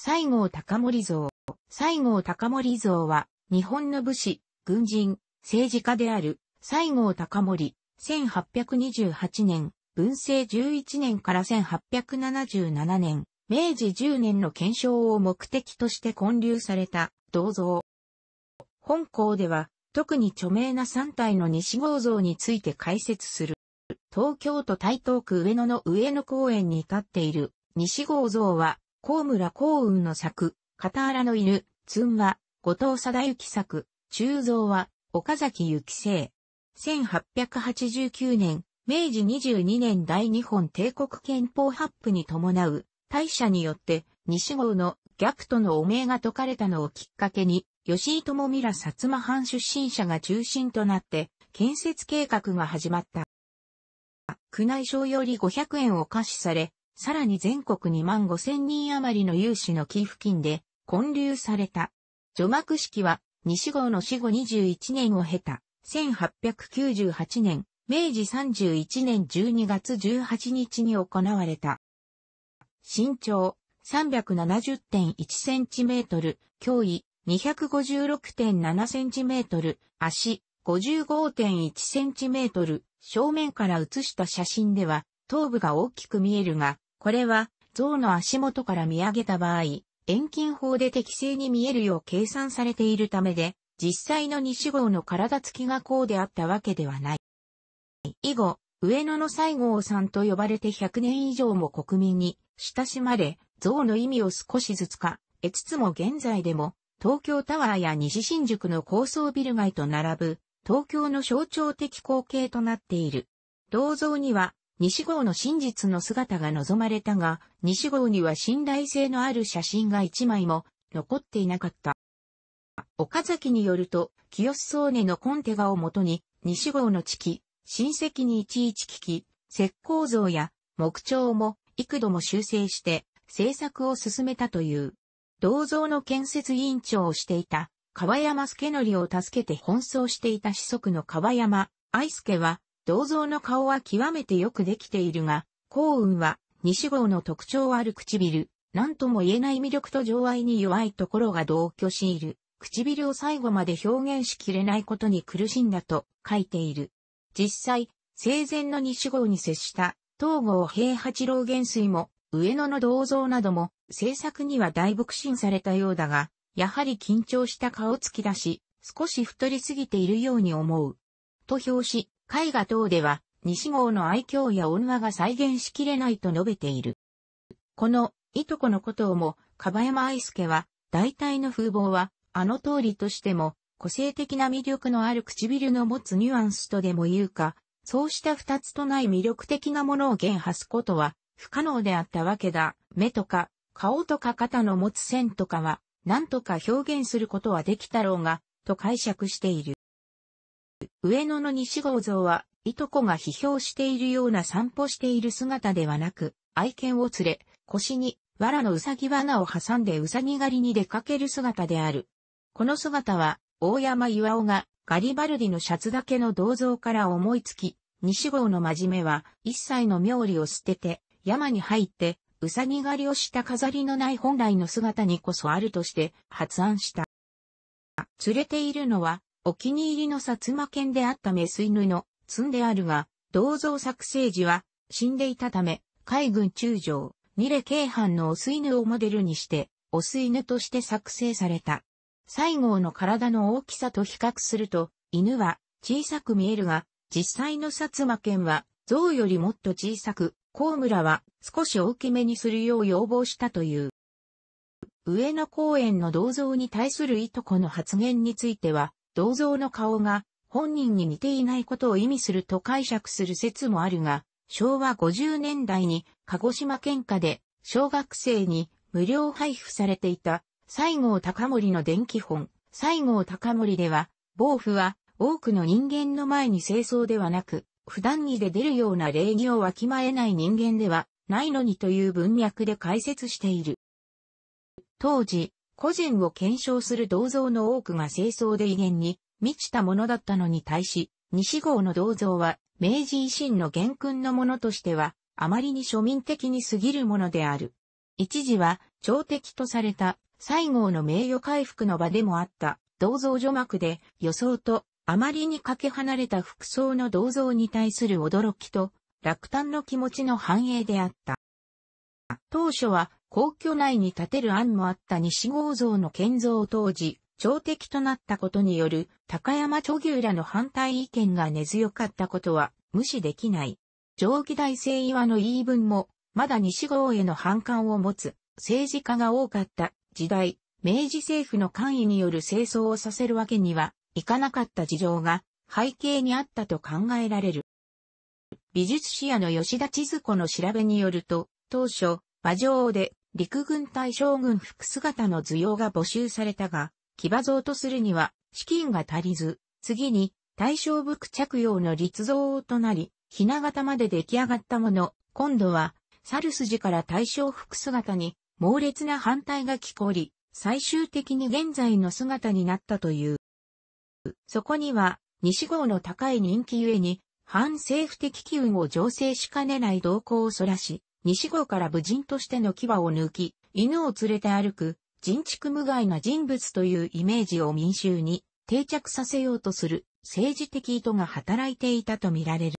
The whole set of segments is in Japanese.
西郷隆盛像。西郷隆盛像は、日本の武士、軍人、政治家である、西郷隆盛、1828年、文政11年から1877年、明治10年の検証を目的として建立された銅像。本校では、特に著名な3体の西郷像について解説する。東京都台東区上野の上野公園に立っている西郷像は高村幸運の作、片荒の犬、つんは、後藤貞之作、中蔵は、岡崎幸生。1889年、明治22年大日本帝国憲法発布に伴う、大社によって、西郷の逆との汚名が解かれたのをきっかけに、吉井智美ら薩摩藩出身者が中心となって、建設計画が始まった。宮内省より500円を貸しされ、さらに全国2万5千人余りの有志の寄付金で、建立された。除幕式は、西郷の死後21年を経た、1898年、明治31年12月18日に行われた。身長 370.1cm、脅威 256.7cm、足 55.1cm、正面から写した写真では頭部が大きく見えるが、これは、像の足元から見上げた場合、遠近法で適正に見えるよう計算されているためで、実際の西号の体つきがこうであったわけではない。以後、上野の西郷さんと呼ばれて100年以上も国民に親しまれ、像の意味を少しずつか、得つつも現在でも、東京タワーや西新宿の高層ビル街と並ぶ、東京の象徴的光景となっている。銅像には、西郷の真実の姿が望まれたが、西郷には信頼性のある写真が一枚も残っていなかった。岡崎によると、清宗根のコンテ画をもとに、西郷の地記、親戚にいちいち聞き、石膏像や木彫も幾度も修正して制作を進めたという。銅像の建設委員長をしていた、川山助則を助けて奔走していた子息の川山愛助は、銅像の顔は極めてよくできているが、幸運は、西郷の特徴ある唇、何とも言えない魅力と情愛に弱いところが同居しいる。唇を最後まで表現しきれないことに苦しんだと書いている。実際、生前の西郷に接した東郷平八郎元帥も上野の銅像なども制作には大北進されたようだが、やはり緊張した顔つきだし、少し太りすぎているように思う。と表紙、絵画等では、西郷の愛嬌や女が再現しきれないと述べている。この、いとこのことをも、樺山愛介は、大体の風貌は、あの通りとしても、個性的な魅力のある唇の持つニュアンスとでも言うか、そうした二つとない魅力的なものを弦発すことは、不可能であったわけだ。目とか、顔とか肩の持つ線とかは、何とか表現することはできたろうが、と解釈している。上野の西郷像は、いとこが批評しているような散歩している姿ではなく、愛犬を連れ、腰に、藁のうさぎ罠を挟んでうさぎ狩りに出かける姿である。この姿は、大山岩尾が、ガリバルディのシャツだけの銅像から思いつき、西郷の真面目は、一切の妙理を捨てて、山に入って、うさぎ狩りをした飾りのない本来の姿にこそあるとして、発案した。連れているのは、お気に入りの薩摩犬であったメス犬のツンであるが、銅像作成時は死んでいたため、海軍中将、ニレ京藩のオス犬をモデルにして、オス犬として作成された。西郷の体の大きさと比較すると、犬は小さく見えるが、実際の薩摩犬は象よりもっと小さく、高村は少し大きめにするよう要望したという。上野公園の銅像に対するいとこの発言については、銅像の顔が本人に似ていないことを意味すると解釈する説もあるが、昭和50年代に鹿児島県下で小学生に無料配布されていた西郷隆盛の電気本、西郷隆盛では、暴風は多くの人間の前に清掃ではなく、普段着で出るような礼儀をわきまえない人間ではないのにという文脈で解説している。当時、個人を検証する銅像の多くが清掃で威厳に満ちたものだったのに対し、西郷の銅像は明治維新の元勲のものとしては、あまりに庶民的に過ぎるものである。一時は、朝敵とされた、西郷の名誉回復の場でもあった、銅像除幕で、予想と、あまりにかけ離れた服装の銅像に対する驚きと、落胆の気持ちの反映であった。当初は皇居内に建てる案もあった西郷像の建造を当時、朝敵となったことによる高山著牛らの反対意見が根強かったことは無視できない。上記大聖岩の言い分も、まだ西郷への反感を持つ政治家が多かった時代、明治政府の官位による清掃をさせるわけにはいかなかった事情が背景にあったと考えられる。美術史屋の吉田千鶴子の調べによると、当初、馬上で陸軍大将軍服姿の図用が募集されたが、騎馬像とするには資金が足りず、次に対象服着用の立像となり、ひな形まで出来上がったもの、今度は、猿筋から対象服姿に猛烈な反対が聞こり、最終的に現在の姿になったという。そこには、西郷の高い人気ゆえに、反政府的機運を醸成しかねない動向をそらし、西郷から武人としての牙を抜き、犬を連れて歩く、人畜無害な人物というイメージを民衆に定着させようとする政治的意図が働いていたとみられる。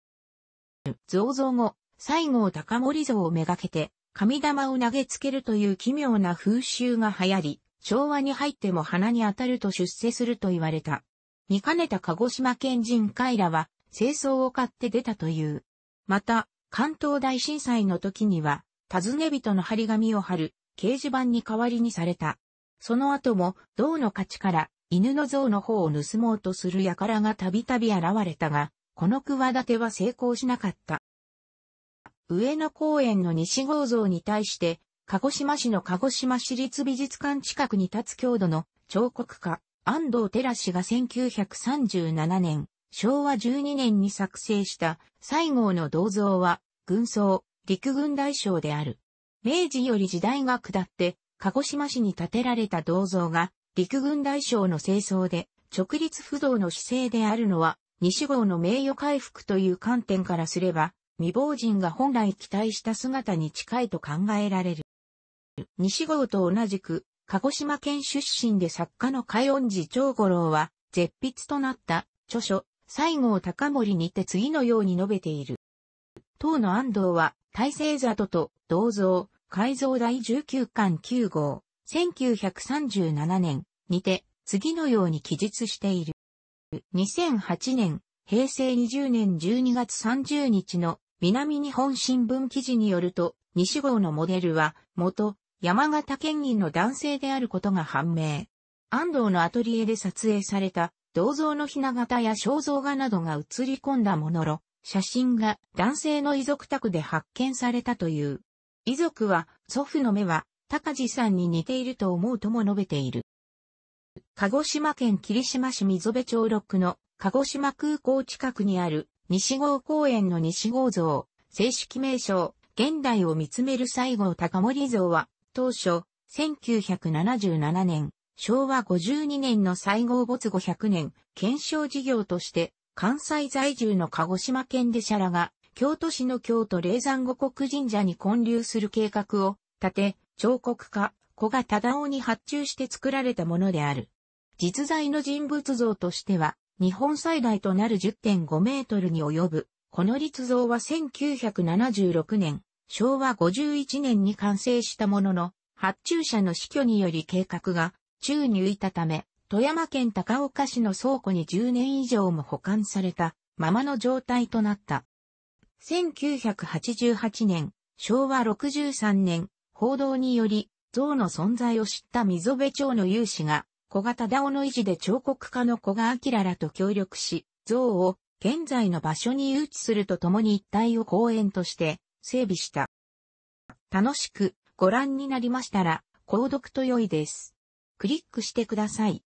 増造後、西郷隆盛像をめがけて、神玉を投げつけるという奇妙な風習が流行り、昭和に入っても鼻に当たると出世すると言われた。見かねた鹿児島県人カイラは、清掃を買って出たという。また、関東大震災の時には、尋ね人の張り紙を貼る掲示板に代わりにされた。その後も、銅の価値から犬の像の方を盗もうとする輩がたびたび現れたが、この企ては成功しなかった。上野公園の西郷像に対して、鹿児島市の鹿児島市立美術館近くに立つ郷土の彫刻家、安藤寺氏が1937年、昭和12年に作成した西郷の銅像は、軍装、陸軍大将である。明治より時代が下って、鹿児島市に建てられた銅像が、陸軍大将の清掃で、直立不動の姿勢であるのは、西郷の名誉回復という観点からすれば、未亡人が本来期待した姿に近いと考えられる。西郷と同じく、鹿児島県出身で作家の海音寺長五郎は、絶筆となった著書、西郷隆盛にて次のように述べている。当の安藤は、大成座と銅像、改造第19巻9号、1937年にて、次のように記述している。2008年、平成20年12月30日の南日本新聞記事によると、西郷のモデルは、元、山形県民の男性であることが判明。安藤のアトリエで撮影された銅像のひな形や肖像画などが写り込んだものろ、写真が男性の遺族宅で発見されたという。遺族は、祖父の目は、高地さんに似ていると思うとも述べている。鹿児島県霧島市溝部町六の鹿児島空港近くにある西郷公園の西郷像、正式名称、現代を見つめる西郷高森像は、当初、1977年、昭和52年の西郷没後100年、検証事業として、関西在住の鹿児島県で社らが、京都市の京都霊山五国神社に建立する計画を立て、彫刻家、古賀忠夫に発注して作られたものである。実在の人物像としては、日本最大となる10.5メートルに及ぶ。この立像は1976年、昭和51年に完成したものの、発注者の死去により計画が宙に浮いたため、富山県高岡市の倉庫に10年以上も保管されたままの状態となった。1988年、昭和63年、報道により、像の存在を知った溝部町の有志が、小型ダオの維持で彫刻家の小賀明らと協力し、像を現在の場所に誘致するとともに一帯を公園として整備した。楽しくご覧になりましたら、購読と良いです。クリックしてください。